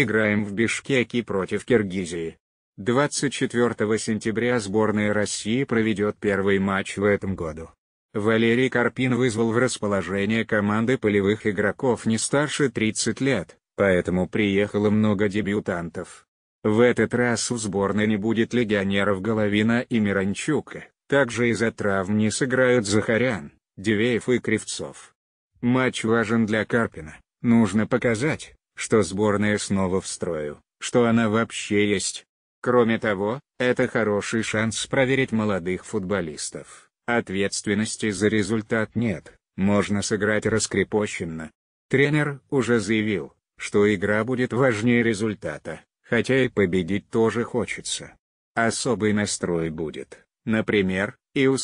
Играем в Бишкеке против Киргизии. 24 сентября сборная России проведет первый матч в этом году. Валерий Карпин вызвал в расположение команды полевых игроков не старше 30 лет, поэтому приехало много дебютантов. В этот раз у сборной не будет легионеров Головина и Миранчука, также из-за травм не сыграют Захарян, Дивеев и Кривцов. Матч важен для Карпина, нужно показать, что сборная снова в строю, что она вообще есть. Кроме того, это хороший шанс проверить молодых футболистов. Ответственности за результат нет, можно сыграть раскрепощенно. Тренер уже заявил, что игра будет важнее результата, хотя и победить тоже хочется. Особый настрой будет, например, и у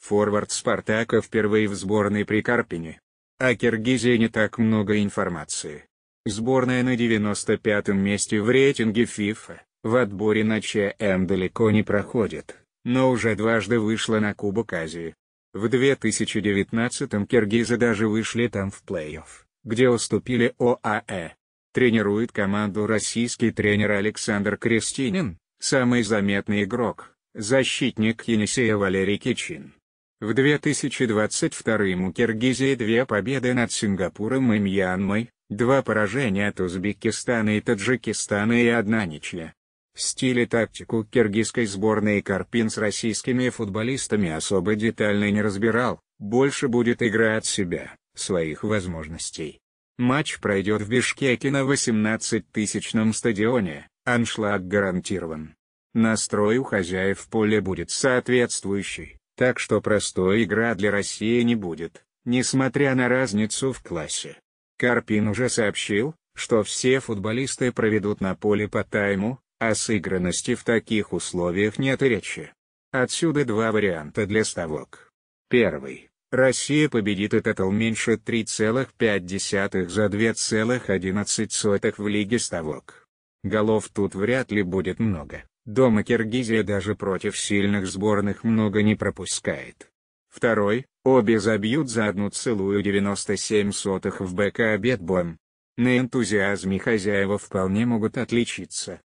форвард «Спартака» впервые в сборной при Карпине. О Киргизии не так много информации. Сборная на 95-м месте в рейтинге FIFA, в отборе на ЧМ далеко не проходит, но уже дважды вышла на Кубок Азии. В 2019-м киргизы даже вышли там в плей-офф, где уступили ОАЭ. Тренирует команду российский тренер Александр Крестинин, самый заметный игрок, защитник Енисея Валерий Кичин. В 2022 м у Киргизии две победы над Сингапуром и Мьянмой, Два поражения от Узбекистана и Таджикистана и одна ничья. В стиле тактику киргизской сборной Карпин с российскими футболистами особо детально не разбирал, больше будет игра от себя, своих возможностей. Матч пройдет в Бишкеке на 18-тысячном стадионе, аншлаг гарантирован. Настрой у хозяев поля будет соответствующий, так что простой игра для России не будет, несмотря на разницу в классе. Карпин уже сообщил, что все футболисты проведут на поле по тайму, о а сыгранности в таких условиях нет речи. Отсюда два варианта для ставок. Первый. Россия победит и тотал меньше 3,5 за 2,11 в лиге ставок. Голов тут вряд ли будет много. Дома Киргизия даже против сильных сборных много не пропускает. Второй. Обе забьют за одну целую 97 сотых в БК Бетбом. На энтузиазме хозяева вполне могут отличиться.